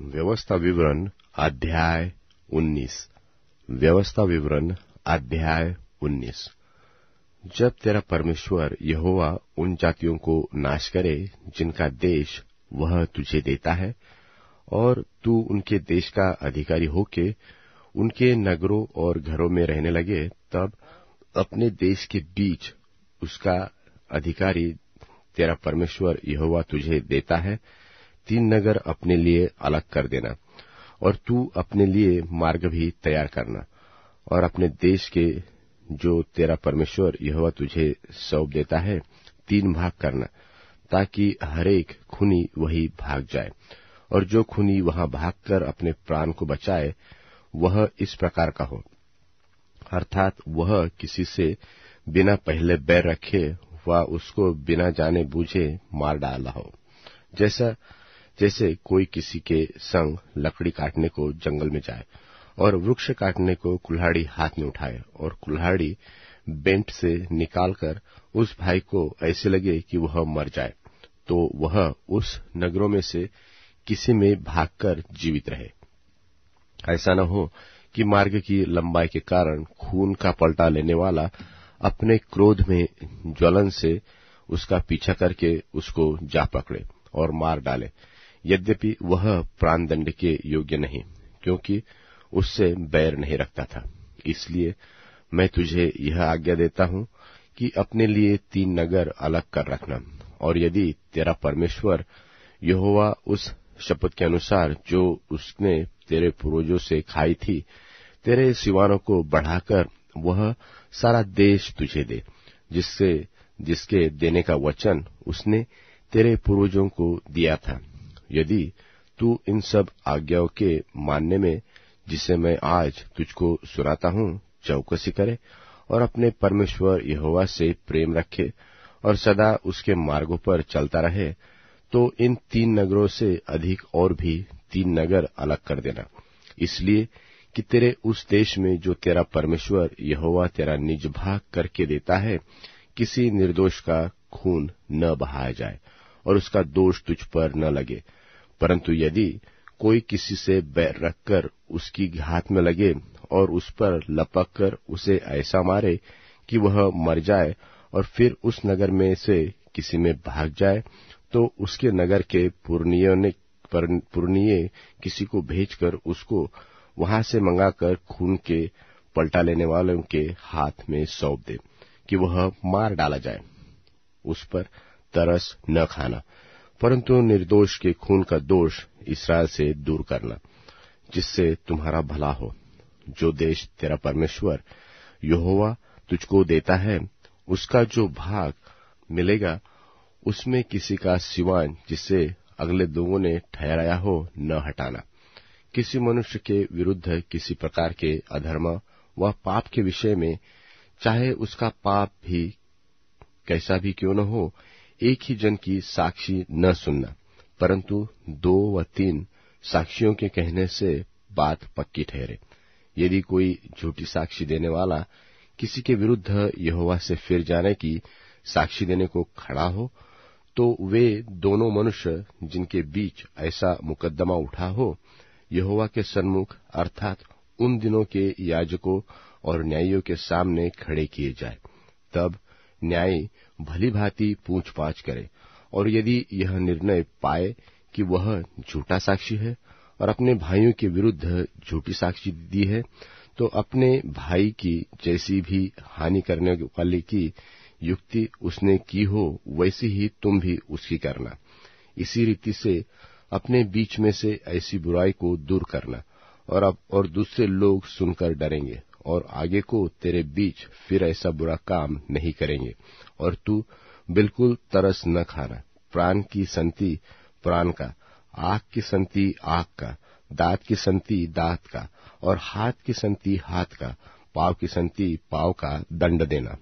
व्यवस्था विवरण अध्याय 19 व्यवस्था विवरण अध्याय 19 जब तेरा परमेश्वर यहोवा उन जातियों को नाश करे जिनका देश वह तुझे देता है और तू उनके देश का अधिकारी होके उनके नगरों और घरों में रहने लगे तब अपने देश के बीच उसका अधिकारी तेरा परमेश्वर यहोवा तुझे देता है तीन नगर अपने लिए अलग कर देना और तू अपने लिए मार्ग भी तैयार करना और अपने देश के जो तेरा परमेश्वर यह तुझे सौंप देता है तीन भाग करना ताकि हरेक खूनी वही भाग जाए और जो खूनी वहां भागकर अपने प्राण को बचाए वह इस प्रकार का हो अर्थात वह किसी से बिना पहले बैर रखे व उसको बिना जाने बूझे मार डाला हो जैसा जैसे कोई किसी के संग लकड़ी काटने को जंगल में जाए और वृक्ष काटने को कुल्हाड़ी हाथ में उठाए और कुल्हाड़ी बेंट से निकालकर उस भाई को ऐसे लगे कि वह मर जाए तो वह उस नगरों में से किसी में भागकर जीवित रहे ऐसा न हो कि मार्ग की लंबाई के कारण खून का पलटा लेने वाला अपने क्रोध में ज्वलन से उसका पीछा करके उसको जा पकड़े और मार डाले यद्यपि वह प्राणदंड के योग्य नहीं क्योंकि उससे बैर नहीं रखता था इसलिए मैं तुझे यह आज्ञा देता हूं कि अपने लिए तीन नगर अलग कर रखना और यदि तेरा परमेश्वर यहोवा उस शपथ के अनुसार जो उसने तेरे पूर्वजों से खाई थी तेरे सिवानों को बढ़ाकर वह सारा देश तुझे दे जिससे जिसके देने का वचन उसने तेरे पूर्वजों को दिया था यदि तू इन सब आज्ञाओं के मानने में जिसे मैं आज तुझको सुनाता हूँ चौकसी करे और अपने परमेश्वर यहोवा से प्रेम रखे और सदा उसके मार्गों पर चलता रहे तो इन तीन नगरों से अधिक और भी तीन नगर अलग कर देना इसलिए कि तेरे उस देश में जो तेरा परमेश्वर यहोवा तेरा निज भाग करके देता है किसी निर्दोष का खून न बहाया जाए और उसका दोष तुझ पर न लगे परंतु यदि कोई किसी से बैर रखकर उसकी घात में लगे और उस पर लपक कर उसे ऐसा मारे कि वह मर जाए और फिर उस नगर में से किसी में भाग जाए तो उसके नगर के पुरनियों किसी को भेजकर उसको वहां से मंगाकर खून के पलटा लेने वालों के हाथ में सौंप दे कि वह मार डाला जाए उस पर तरस न खाना परंतु निर्दोष के खून का दोष इसराइल से दूर करना जिससे तुम्हारा भला हो जो देश तेरा परमेश्वर यहोवा तुझको देता है उसका जो भाग मिलेगा उसमें किसी का सिवान जिसे अगले लोगों ने ठहराया हो न हटाना किसी मनुष्य के विरुद्ध किसी प्रकार के अधर्म व पाप के विषय में चाहे उसका पाप भी कैसा भी क्यों न हो एक ही जन की साक्षी न सुनना परंतु दो व तीन साक्षियों के कहने से बात पक्की ठहरे यदि कोई झूठी साक्षी देने वाला किसी के विरुद्ध यहोवा से फिर जाने की साक्षी देने को खड़ा हो तो वे दोनों मनुष्य जिनके बीच ऐसा मुकदमा उठा हो यहोवा के सन्मुख अर्थात उन दिनों के याजकों और न्यायियों के सामने खड़े किए जाए तब न्यायी भली भांति पूछ पाछ करे और यदि यह निर्णय पाए कि वह झूठा साक्षी है और अपने भाइयों के विरुद्ध झूठी साक्षी दी है तो अपने भाई की जैसी भी हानि करने वाले की युक्ति उसने की हो वैसी ही तुम भी उसकी करना इसी रीति से अपने बीच में से ऐसी बुराई को दूर करना और अब और दूसरे लोग सुनकर डरेंगे और आगे को तेरे बीच फिर ऐसा बुरा काम नहीं करेंगे और तू बिल्कुल तरस न खाना प्राण की संति प्राण का आग की संति आग का दांत की संति दांत का और हाथ की संति हाथ का पाव की संति पाव का दंड देना